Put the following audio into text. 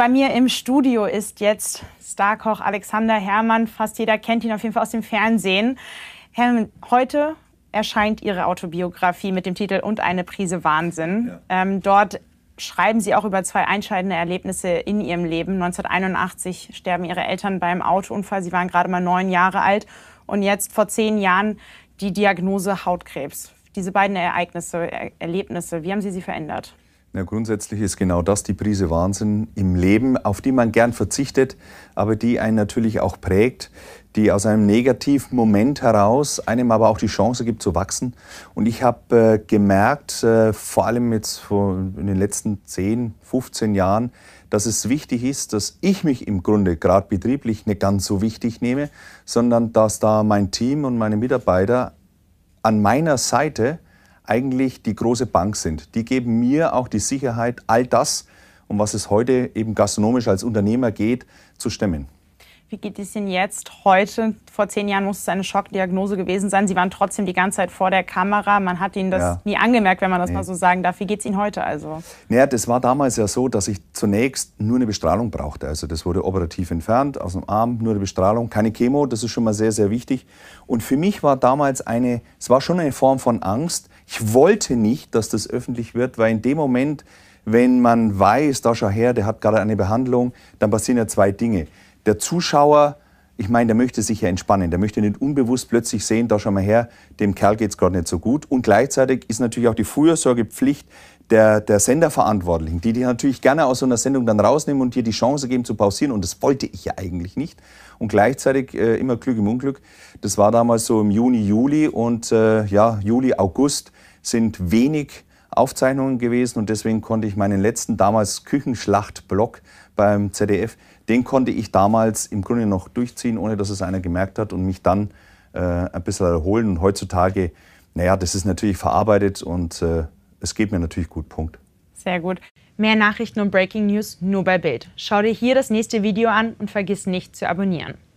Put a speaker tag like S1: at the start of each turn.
S1: Bei mir im Studio ist jetzt Starkoch Alexander Herrmann. Fast jeder kennt ihn auf jeden Fall aus dem Fernsehen. Herrmann, heute erscheint Ihre Autobiografie mit dem Titel Und eine Prise Wahnsinn. Ja. Ähm, dort schreiben Sie auch über zwei einscheidende Erlebnisse in Ihrem Leben. 1981 sterben Ihre Eltern beim Autounfall. Sie waren gerade mal neun Jahre alt. Und jetzt vor zehn Jahren die Diagnose Hautkrebs. Diese beiden Ereignisse, er Erlebnisse, wie haben Sie sie verändert?
S2: Ja, grundsätzlich ist genau das die Prise Wahnsinn im Leben, auf die man gern verzichtet, aber die einen natürlich auch prägt, die aus einem negativen Moment heraus einem aber auch die Chance gibt zu wachsen. Und ich habe äh, gemerkt, äh, vor allem jetzt vor, in den letzten 10, 15 Jahren, dass es wichtig ist, dass ich mich im Grunde gerade betrieblich nicht ganz so wichtig nehme, sondern dass da mein Team und meine Mitarbeiter an meiner Seite eigentlich die große Bank sind. Die geben mir auch die Sicherheit, all das, um was es heute eben gastronomisch als Unternehmer geht, zu stemmen.
S1: Wie geht es Ihnen jetzt heute? Vor zehn Jahren muss es eine Schockdiagnose gewesen sein. Sie waren trotzdem die ganze Zeit vor der Kamera. Man hat Ihnen das ja. nie angemerkt, wenn man das nee. mal so sagen darf. Wie geht es Ihnen heute also?
S2: Naja, das war damals ja so, dass ich zunächst nur eine Bestrahlung brauchte. Also das wurde operativ entfernt aus dem Arm, nur eine Bestrahlung, keine Chemo. Das ist schon mal sehr, sehr wichtig. Und für mich war damals eine, es war schon eine Form von Angst, ich wollte nicht, dass das öffentlich wird, weil in dem Moment, wenn man weiß, da schau her, der hat gerade eine Behandlung, dann passieren ja zwei Dinge. Der Zuschauer ich meine, der möchte sich ja entspannen. Der möchte nicht unbewusst plötzlich sehen, da schau mal her, dem Kerl geht's gerade nicht so gut. Und gleichzeitig ist natürlich auch die Fürsorgepflicht der, der Senderverantwortlichen, die dich natürlich gerne aus so einer Sendung dann rausnehmen und dir die Chance geben zu pausieren. Und das wollte ich ja eigentlich nicht. Und gleichzeitig äh, immer Glück im Unglück. Das war damals so im Juni, Juli und äh, ja, Juli, August sind wenig Aufzeichnungen gewesen und deswegen konnte ich meinen letzten damals Küchenschlachtblock beim ZDF, den konnte ich damals im Grunde noch durchziehen, ohne dass es einer gemerkt hat und mich dann äh, ein bisschen erholen. Und heutzutage, naja, das ist natürlich verarbeitet und äh, es geht mir natürlich gut. Punkt.
S1: Sehr gut. Mehr Nachrichten und Breaking News nur bei Bild. Schau dir hier das nächste Video an und vergiss nicht zu abonnieren.